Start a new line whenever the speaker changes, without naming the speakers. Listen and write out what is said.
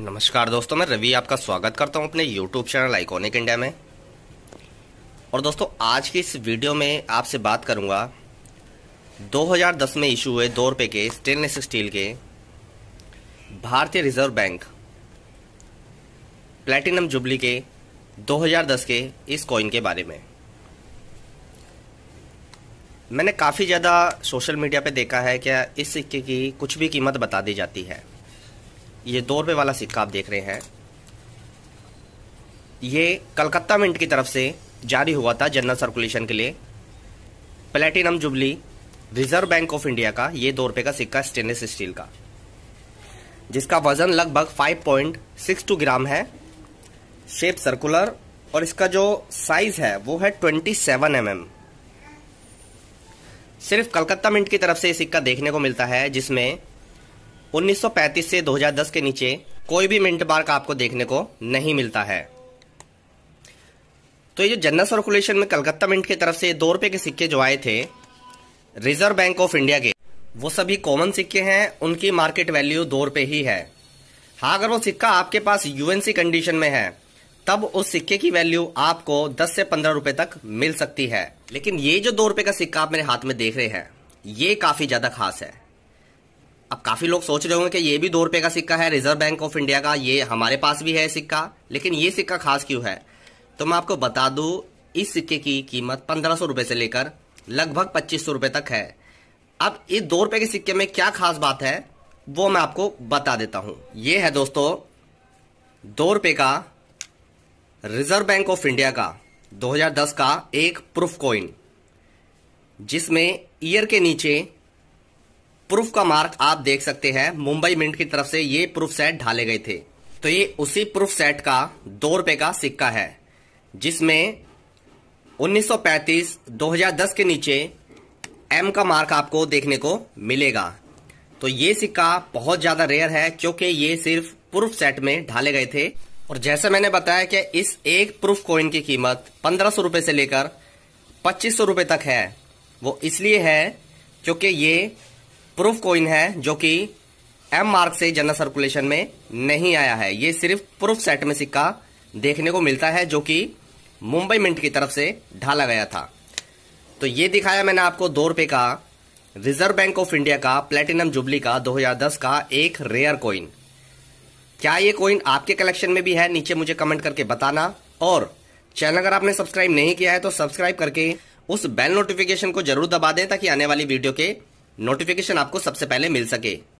नमस्कार दोस्तों मैं रवि आपका स्वागत करता हूं अपने यूट्यूब चैनल आइकॉनिक इंडिया में और दोस्तों आज की इस वीडियो में आपसे बात करूंगा 2010 में इशू हुए दो रुपये के स्टेनलेस स्टील के भारतीय रिजर्व बैंक प्लेटिनम जुबली के 2010 के इस कॉइन के बारे में मैंने काफ़ी ज़्यादा सोशल मीडिया पे देखा है क्या इस सिक्के की कुछ भी कीमत बता दी जाती है ये दो रुपये वाला सिक्का आप देख रहे हैं ये कलकत्ता मिंट की तरफ से जारी हुआ था जनरल सर्कुलेशन के लिए platinum jubilee reserve bank of India का ये दो रुपये का सिक्का स्टेनलेस स्टील का जिसका वजन लगभग 5.62 ग्राम है शेप सर्कुलर और इसका जो साइज है वो है 27 सेवन mm. सिर्फ कलकत्ता मिंट की तरफ से ये सिक्का देखने को मिलता है जिसमें 1935 से 2010 के नीचे कोई भी मिंट मार्क आपको देखने को नहीं मिलता है तो ये जो जनरल सर्कुलेशन में कलकत्ता मिंट की तरफ से दो रुपए के सिक्के जो आए थे रिजर्व बैंक ऑफ इंडिया के वो सभी कॉमन सिक्के हैं उनकी मार्केट वैल्यू दो रुपए ही है हाँ अगर वो सिक्का आपके पास यूएनसी कंडीशन में है तब उस सिक्के की वैल्यू आपको 10 से 15 रुपए तक मिल सकती है लेकिन ये जो दो रुपए का सिक्का आप मेरे हाथ में देख रहे हैं ये काफी ज्यादा खास है अब काफी लोग सोच रहे होंगे कि ये भी दो रुपए का सिक्का है रिजर्व बैंक ऑफ इंडिया का ये हमारे पास भी है सिक्का लेकिन ये सिक्का खास क्यों है तो मैं आपको बता दू इस सिक्के की कीमत पंद्रह सौ रुपए से लेकर लगभग पच्चीस सौ रुपए तक है अब इस दो रुपए के सिक्के में क्या खास बात है वो मैं आपको बता देता हूं ये है दोस्तों दो रुपए का रिजर्व बैंक ऑफ इंडिया का 2010 का एक प्रूफ कॉइन जिसमें ईयर के नीचे प्रूफ का मार्क आप देख सकते हैं मुंबई मिंट की तरफ से ये प्रूफ सेट ढाले गए थे तो ये उसी प्रूफ सेट का दो रुपए का सिक्का है जिसमें 1935 2010 के नीचे एम का मार्क आपको देखने को मिलेगा तो ये सिक्का बहुत ज़्यादा रेयर है क्योंकि ये सिर्फ प्रूफ सेट में ढाले गए थे और जैसे मैंने बताया कि इस एक प्रूफ कॉइन की कीमत पंद्रह सौ से लेकर पच्चीस सौ तक है वो इसलिए है क्योंकि ये प्रूफ कोइन है जो कि एम मार्क से जनरल सर्कुलेशन में नहीं आया है ये सिर्फ प्रूफ सेट में सिक्का देखने को मिलता है जो कि मुंबई मिंट की तरफ से ढाला गया था तो ये दिखाया मैंने आपको दो रुपए का रिजर्व बैंक ऑफ इंडिया का प्लेटिनम जुबली का 2010 का एक रेयर कॉइन क्या ये कॉइन आपके कलेक्शन में भी है नीचे मुझे कमेंट करके बताना और चैनल अगर आपने सब्सक्राइब नहीं किया है तो सब्सक्राइब करके उस बेल नोटिफिकेशन को जरूर दबा दें ताकि आने वाली वीडियो के नोटिफिकेशन आपको सबसे पहले मिल सके